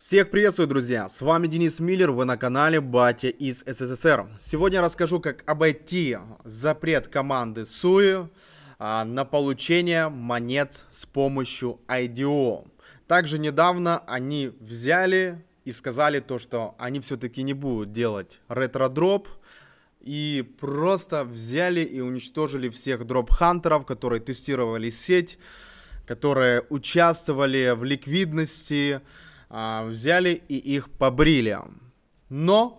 Всех приветствую, друзья! С вами Денис Миллер, вы на канале Батя из СССР. Сегодня расскажу, как обойти запрет команды Суи а, на получение монет с помощью IDO. Также недавно они взяли и сказали то, что они все-таки не будут делать ретро-дроп, и просто взяли и уничтожили всех дроп-хантеров, которые тестировали сеть, которые участвовали в ликвидности, а, взяли и их побрили. Но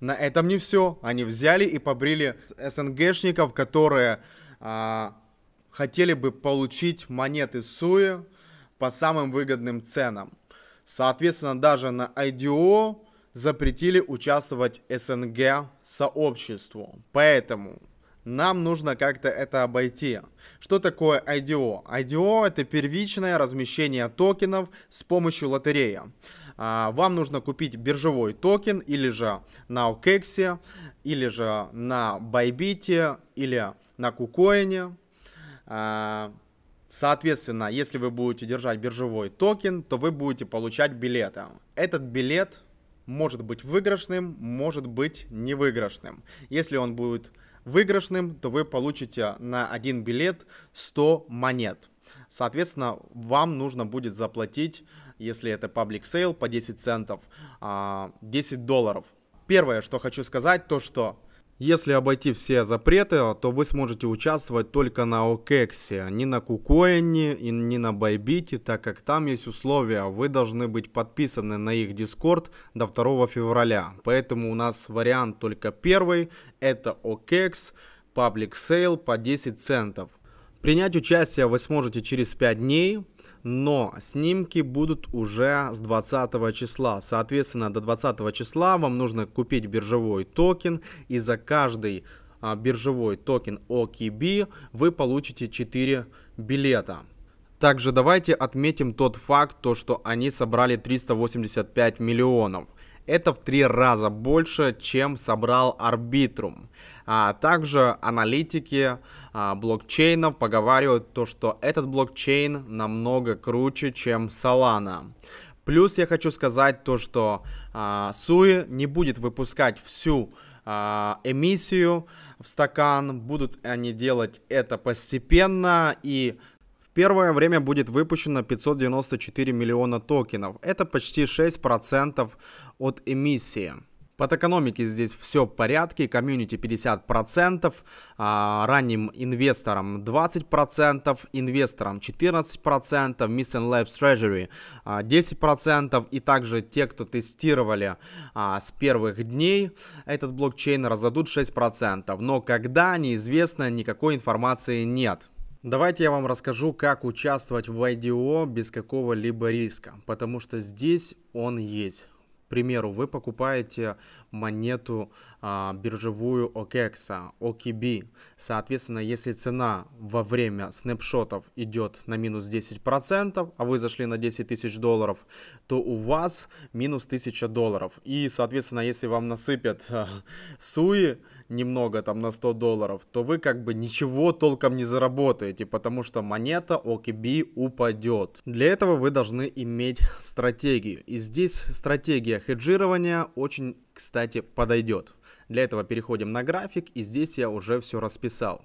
на этом не все. Они взяли и побрили СНГшников, которые а, хотели бы получить монеты Суи по самым выгодным ценам. Соответственно, даже на IDO запретили участвовать СНГ сообществу. Поэтому нам нужно как-то это обойти. Что такое IDO? IDO это первичное размещение токенов с помощью лотереи. А, вам нужно купить биржевой токен или же на OKEX, или же на Bybit, или на KuCoin. А, соответственно, если вы будете держать биржевой токен, то вы будете получать билеты. Этот билет может быть выигрышным, может быть невыигрышным. Если он будет выигрышным, то вы получите на один билет 100 монет. Соответственно, вам нужно будет заплатить, если это паблик сейл, по 10 центов, 10 а, долларов. Первое, что хочу сказать, то что если обойти все запреты, то вы сможете участвовать только на Окексе, не на Кукоине и не на Байбите, так как там есть условия, вы должны быть подписаны на их Дискорд до 2 февраля. Поэтому у нас вариант только первый, это Окекс, Public Sale по 10 центов. Принять участие вы сможете через 5 дней, но снимки будут уже с 20 числа. Соответственно, до 20 числа вам нужно купить биржевой токен, и за каждый а, биржевой токен OKB вы получите 4 билета. Также давайте отметим тот факт, то, что они собрали 385 миллионов – это в три раза больше, чем собрал Арбитрум. А также аналитики а, блокчейнов поговаривают то, что этот блокчейн намного круче, чем Solana. Плюс я хочу сказать то, что а, Суи не будет выпускать всю а, эмиссию в стакан, будут они делать это постепенно и первое время будет выпущено 594 миллиона токенов. Это почти 6% от эмиссии. Под экономики здесь все в порядке, комьюнити 50%, а, ранним инвесторам 20%, инвесторам 14%, Missing Labs Treasury 10% а, и также те, кто тестировали а, с первых дней этот блокчейн, раздадут 6%, но когда, неизвестно, никакой информации нет. Давайте я вам расскажу, как участвовать в IDO без какого-либо риска, потому что здесь он есть. К примеру, вы покупаете монету а, биржевую OKEX, OKB. А, соответственно, если цена во время снэпшотов идет на минус 10%, а вы зашли на 10 тысяч долларов, то у вас минус 1000 долларов. И, соответственно, если вам насыпят а, суи немного, там на 100 долларов, то вы как бы ничего толком не заработаете, потому что монета OKB упадет. Для этого вы должны иметь стратегию. И здесь стратегия хеджирования очень кстати, подойдет. Для этого переходим на график, и здесь я уже все расписал.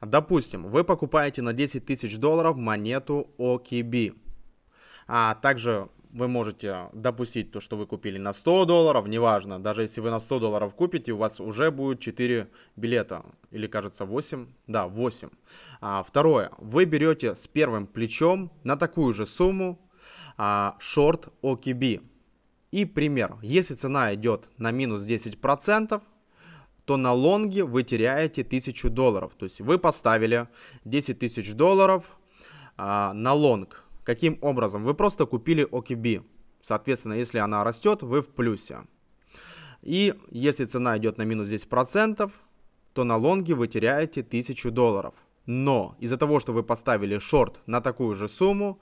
Допустим, вы покупаете на 10 тысяч долларов монету OKB. А также вы можете допустить то, что вы купили на 100 долларов, неважно, даже если вы на 100 долларов купите, у вас уже будет 4 билета, или кажется 8, да, 8. А, второе, вы берете с первым плечом на такую же сумму а, шорт OKB. И пример. Если цена идет на минус 10%, то на лонге вы теряете 1000 долларов. То есть вы поставили 10 тысяч долларов а, на лонг. Каким образом? Вы просто купили OKB. Соответственно, если она растет, вы в плюсе. И если цена идет на минус 10%, то на лонге вы теряете 1000 долларов. Но из-за того, что вы поставили шорт на такую же сумму,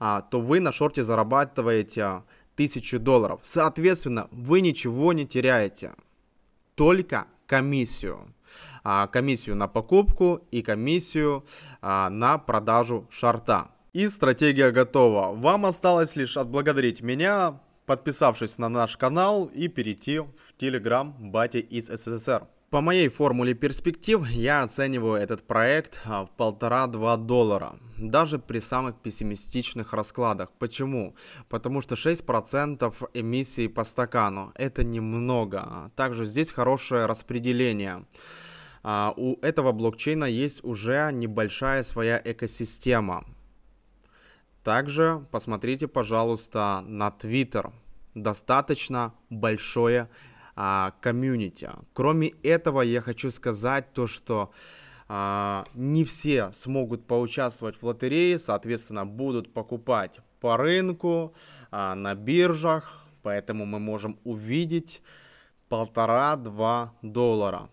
а, то вы на шорте зарабатываете 1000 долларов. Соответственно, вы ничего не теряете, только комиссию. А, комиссию на покупку и комиссию а, на продажу шарта. И стратегия готова. Вам осталось лишь отблагодарить меня, подписавшись на наш канал и перейти в Telegram Бати из СССР. По моей формуле перспектив я оцениваю этот проект а, в полтора-два доллара, даже при самых пессимистичных раскладах. Почему? Потому что 6% эмиссии по стакану, это немного. Также здесь хорошее распределение. А, у этого блокчейна есть уже небольшая своя экосистема. Также посмотрите, пожалуйста, на Twitter. Достаточно большое а, комьюнити. Кроме этого, я хочу сказать то, что а, не все смогут поучаствовать в лотерее, соответственно, будут покупать по рынку, а, на биржах, поэтому мы можем увидеть полтора-два доллара.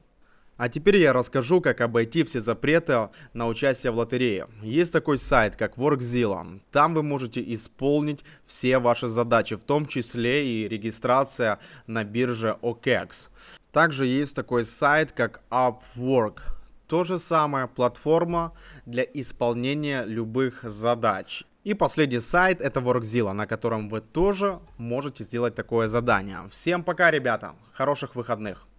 А теперь я расскажу, как обойти все запреты на участие в лотерее. Есть такой сайт, как WorkZilla. Там вы можете исполнить все ваши задачи, в том числе и регистрация на бирже OKEX. Также есть такой сайт, как Upwork. То же самое платформа для исполнения любых задач. И последний сайт это WorkZilla, на котором вы тоже можете сделать такое задание. Всем пока, ребята. Хороших выходных.